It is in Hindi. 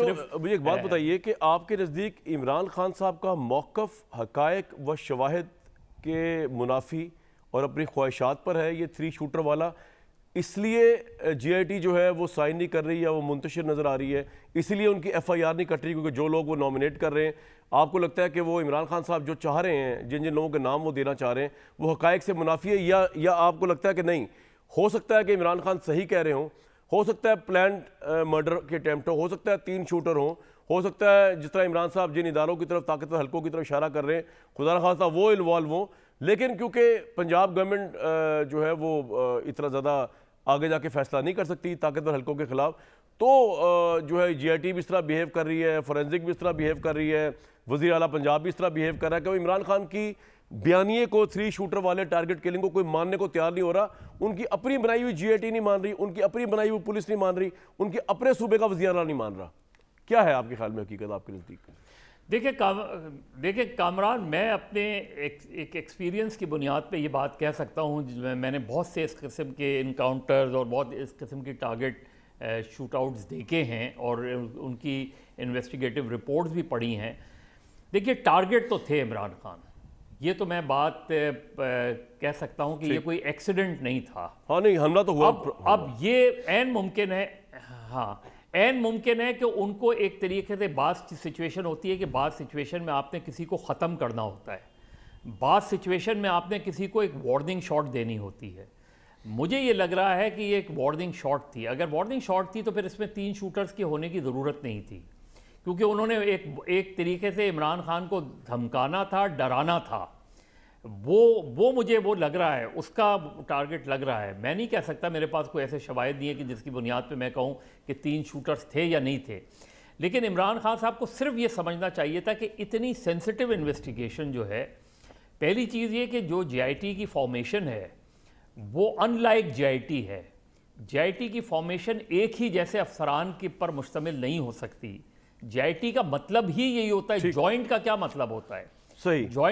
तो, मुझे एक बात बताइए कि आपके नज़दीक इमरान खान साहब का मौकफ हकायक व शवाहद के मुनाफी और अपनी ख्वाहिशात पर है ये थ्री शूटर वाला इसलिए जीआईटी जो है वो साइन नहीं कर रही या वो मुंतशिर नज़र आ रही है इसलिए उनकी एफआईआर नहीं कट रही क्योंकि जो लोग वो नॉमिनेट कर रहे हैं आपको लगता है कि वो इमरान खान साहब जो चाह रहे हैं जिन जिन लोगों के नाम वो देना चाह रहे हैं वो हक़ से मुनाफी है या, या आपको लगता है कि नहीं हो सकता है कि इमरान खान सही कह रहे हों हो सकता है प्लान मर्डर के अटैम्प्ट हो सकता है तीन शूटर हों हो सकता है जिस तरह इमरान साहब जिन इदारों की तरफ ताकतवर हलकों की तरफ इशारा कर रहे हैं खुदा खासा वो इन्वॉल्व हों लेकिन क्योंकि पंजाब गवर्नमेंट uh, जो है वो uh, इतना ज़्यादा आगे जाके फैसला नहीं कर सकती ताकतवर हलकों के खिलाफ तो uh, जो है टी भी इस तरह बिहेव कर रही है फॉरेंसिक भी इस तरह बिहेव कर रही है वजी अला पंजाब भी इस तरह बिहेव कर रहा है कि इमरान खान की बयानिए को थ्री शूटर वाले टारगेट किलिंग को कोई मानने को तैयार नहीं हो रहा उनकी अपनी बनाई हुई जीएटी नहीं मान रही उनकी अपनी बनाई हुई पुलिस नहीं मान रही उनके अपने सूबे का वजीरा नहीं मान रहा क्या है आपके ख्याल में हकीकत आपके नज़दीक देखिए काम देखिए कामरान मैं अपने एक, एक एक्सपीरियंस की बुनियाद पे ये बात कह सकता हूँ मैंने बहुत से इस किस्म के इनकाउंटर्स और बहुत इस किस्म के टारगेट शूट आउट्स देखे हैं और उनकी इन्वेस्टिगेटिव रिपोर्ट्स भी पढ़ी हैं देखिए टारगेट तो थे इमरान खान ये तो मैं बात कह सकता हूँ कि ये कोई एक्सीडेंट नहीं था हाँ नहीं हमला तो हुआ अब अब ये एन मुमकिन है हाँ एन मुमकिन है कि उनको एक तरीके से बात सिचुएशन होती है कि बात सिचुएशन में आपने किसी को ख़त्म करना होता है बाद सिचुएशन में आपने किसी को एक वार्निंग शॉट देनी होती है मुझे ये लग रहा है कि ये एक वार्निंग शॉट थी अगर वार्निंग शॉट थी तो फिर इसमें तीन शूटर्स के होने की ज़रूरत नहीं थी क्योंकि उन्होंने एक एक तरीके से इमरान खान को धमकाना था डराना था वो वो मुझे वो लग रहा है उसका टारगेट लग रहा है मैं नहीं कह सकता मेरे पास कोई ऐसे शवायद नहीं है कि जिसकी बुनियाद पे मैं कहूँ कि तीन शूटर्स थे या नहीं थे लेकिन इमरान खान साहब को सिर्फ ये समझना चाहिए था कि इतनी सेंसिटिव इन्वेस्टिगेशन जो है पहली चीज़ ये कि जो जे की फॉर्मेशन है वो अनलाइक जे है जे की फॉर्मेशन एक ही जैसे अफसरान के पर मुश्तमिल नहीं हो सकती जेआईटी का मतलब ही यही होता है ज्वाइंट का क्या मतलब होता है सही